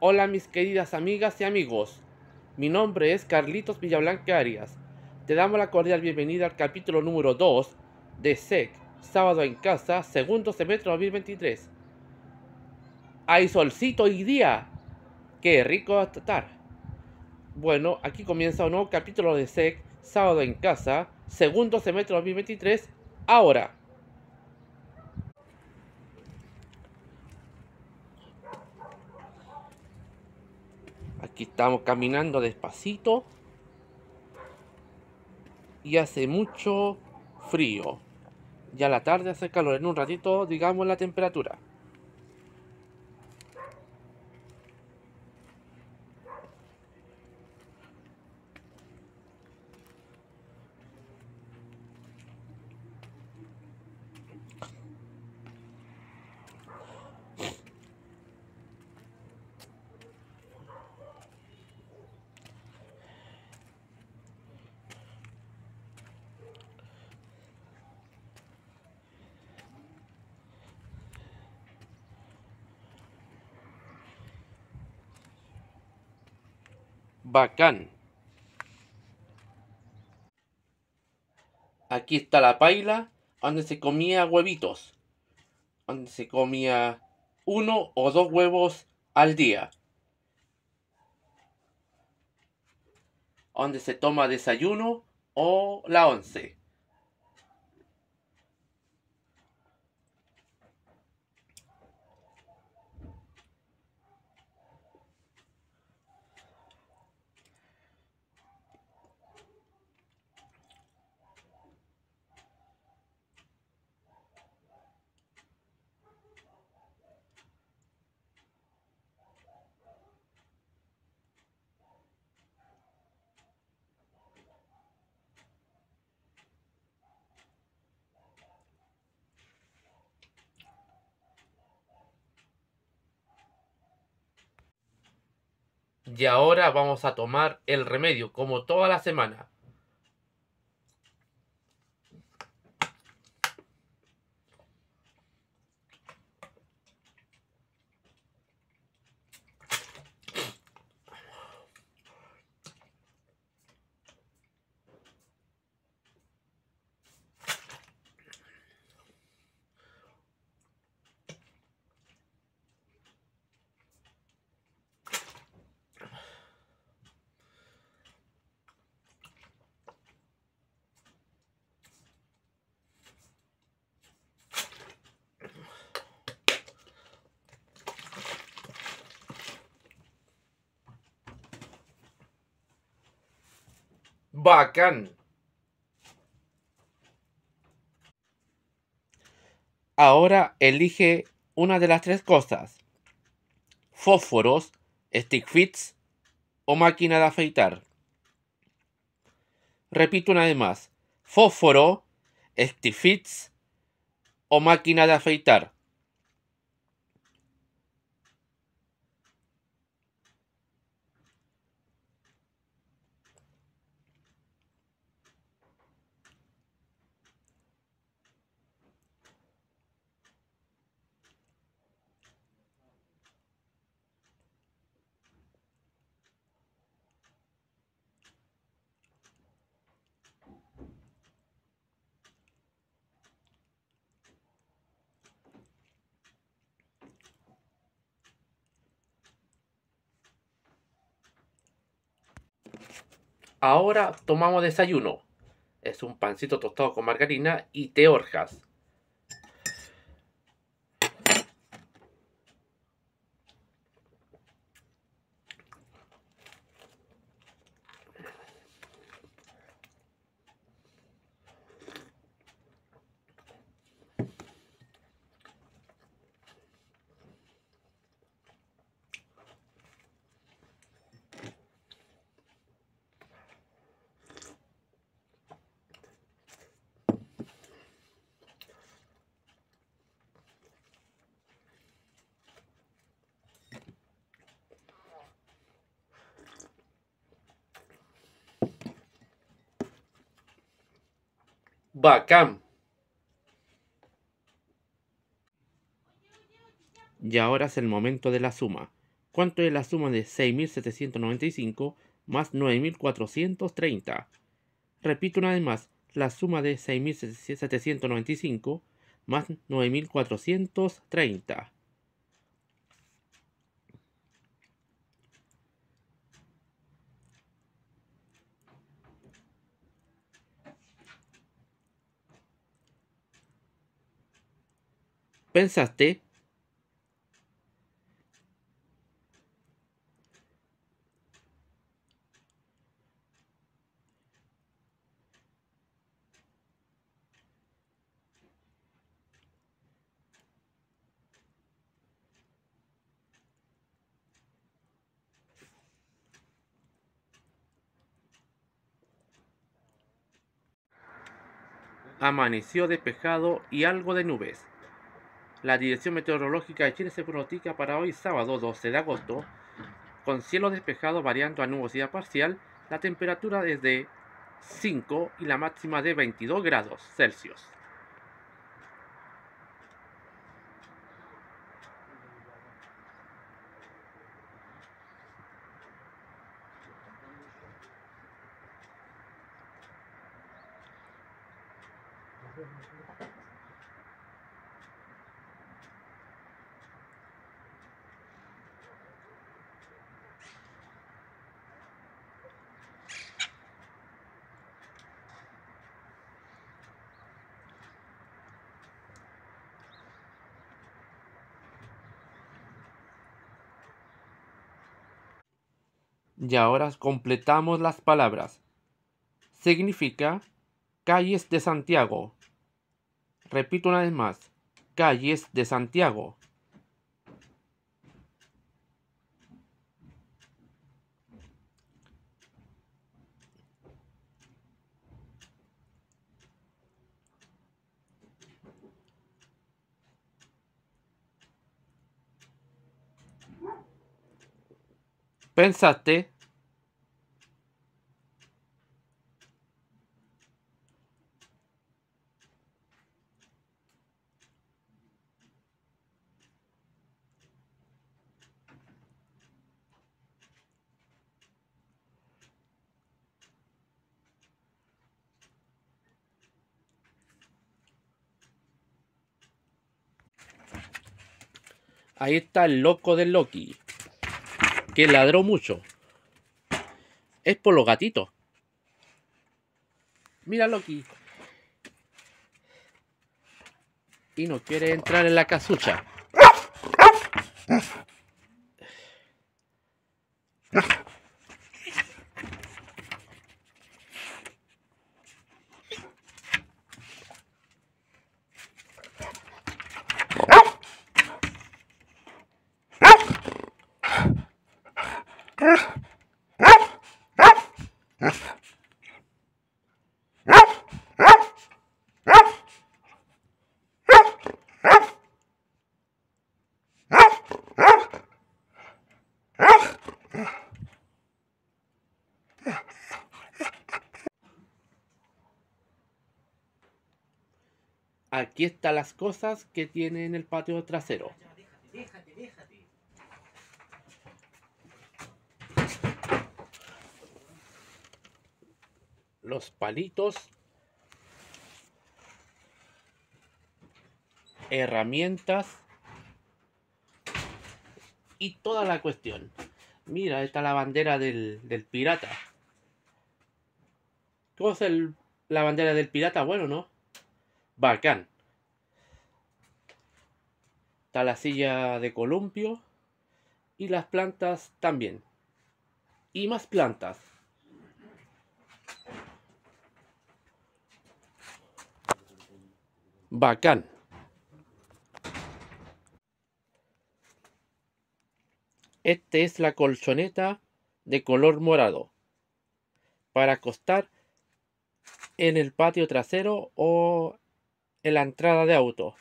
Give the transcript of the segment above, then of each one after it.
Hola mis queridas amigas y amigos, mi nombre es Carlitos Villablanca Arias. Te damos la cordial bienvenida al capítulo número 2 de SEC, Sábado en Casa, segundo semestre 2023. Hay solcito hoy día, qué rico estar. Bueno, aquí comienza un nuevo capítulo de SEC, Sábado en Casa, segundo semestre 2023, ahora. Aquí estamos caminando despacito. Y hace mucho frío. Ya la tarde hace calor. En un ratito digamos la temperatura. bacán. Aquí está la paila donde se comía huevitos, donde se comía uno o dos huevos al día, donde se toma desayuno o la once. y ahora vamos a tomar el remedio, como toda la semana. Bacán. Ahora elige una de las tres cosas. Fósforos, stick fits o máquina de afeitar. Repito una vez más. Fósforo, stick fits o máquina de afeitar. Ahora tomamos desayuno. Es un pancito tostado con margarina y teorjas. Bacán. Y ahora es el momento de la suma. ¿Cuánto es la suma de 6.795 más 9.430? Repito una vez más, la suma de 6.795 más 9.430. pensaste? Amaneció despejado y algo de nubes. La Dirección Meteorológica de Chile se pronostica para hoy sábado 12 de agosto, con cielo despejado variando a nubosidad parcial, la temperatura es de 5 y la máxima de 22 grados Celsius. Y ahora completamos las palabras. Significa calles de Santiago. Repito una vez más, calles de Santiago. pensaste Ahí está el loco del Loki que ladró mucho. Es por los gatitos. Míralo aquí. Y no quiere entrar en la casucha. aquí están las cosas que tiene en el patio trasero. Los palitos. Herramientas. Y toda la cuestión. Mira, está la bandera del, pirata. ¿Cómo es la bandera del pirata? Bueno, ¿no? Bacán la silla de columpio y las plantas también. Y más plantas. Bacán. este es la colchoneta de color morado para acostar en el patio trasero o en la entrada de auto.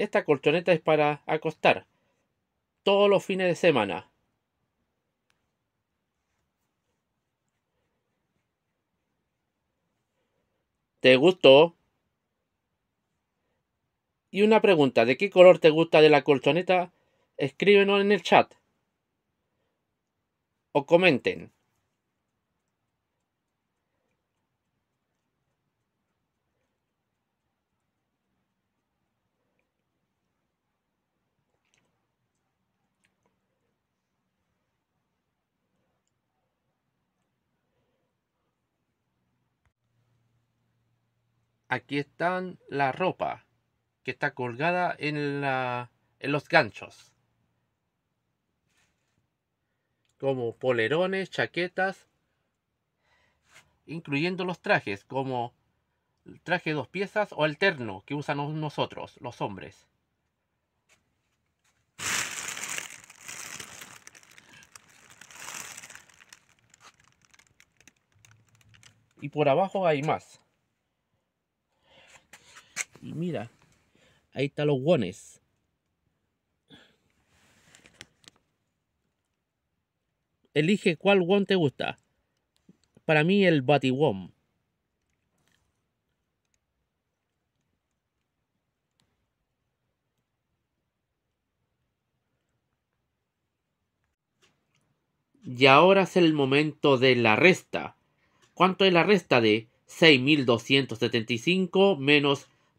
Esta colchoneta es para acostar todos los fines de semana. ¿Te gustó? Y una pregunta, ¿de qué color te gusta de la colchoneta? Escríbenos en el chat. O comenten. aquí están la ropa que está colgada en, los ganchos. Como polerones, chaquetas, incluyendo los trajes, como el traje de dos piezas o alterno que usan nosotros, los hombres. Y por abajo hay más. Y mira, ahí están los guones. Elige cuál guón te gusta. Para mí el one Y ahora es el momento de la resta. ¿Cuánto es la resta de 6.275 menos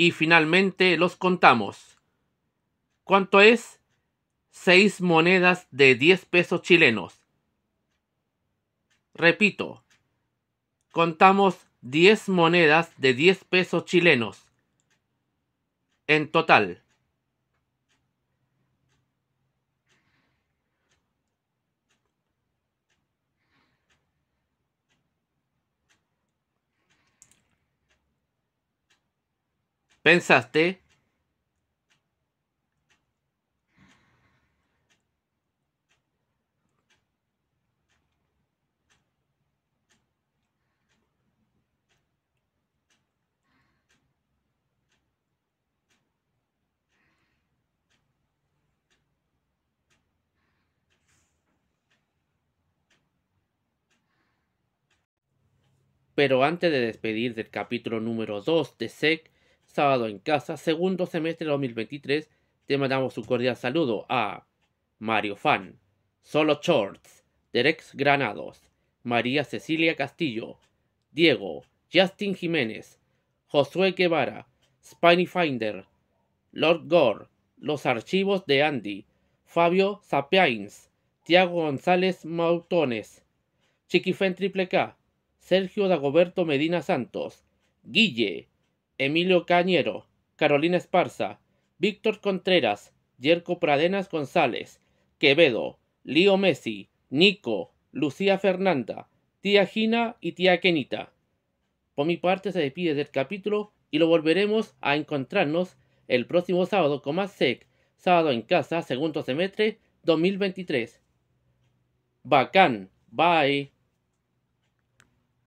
Y finalmente los contamos. ¿Cuánto es? 6 monedas de 10 pesos chilenos. Repito, contamos 10 monedas de 10 pesos chilenos. En total. ¿Pensaste? Pero antes de despedir del capítulo número 2 de SEC, Sábado en casa, segundo semestre de 2023. Te mandamos un cordial saludo a Mario Fan, Solo Shorts, Derex Granados, María Cecilia Castillo, Diego, Justin Jiménez, Josué Guevara, Spiny Finder, Lord Gore, Los Archivos de Andy, Fabio Sapiens, Tiago González Mautones, Chiquifen Triple K, Sergio Dagoberto Medina Santos, Guille, Emilio Cañero, Carolina Esparza, Víctor Contreras, Yerko Pradenas González, Quevedo, Lío Messi, Nico, Lucía Fernanda, tía Gina y tía Kenita. Por mi parte se despide del capítulo y lo volveremos a encontrarnos el próximo sábado con más SEC, sábado en casa, segundo semestre 2023. Bacán, bye.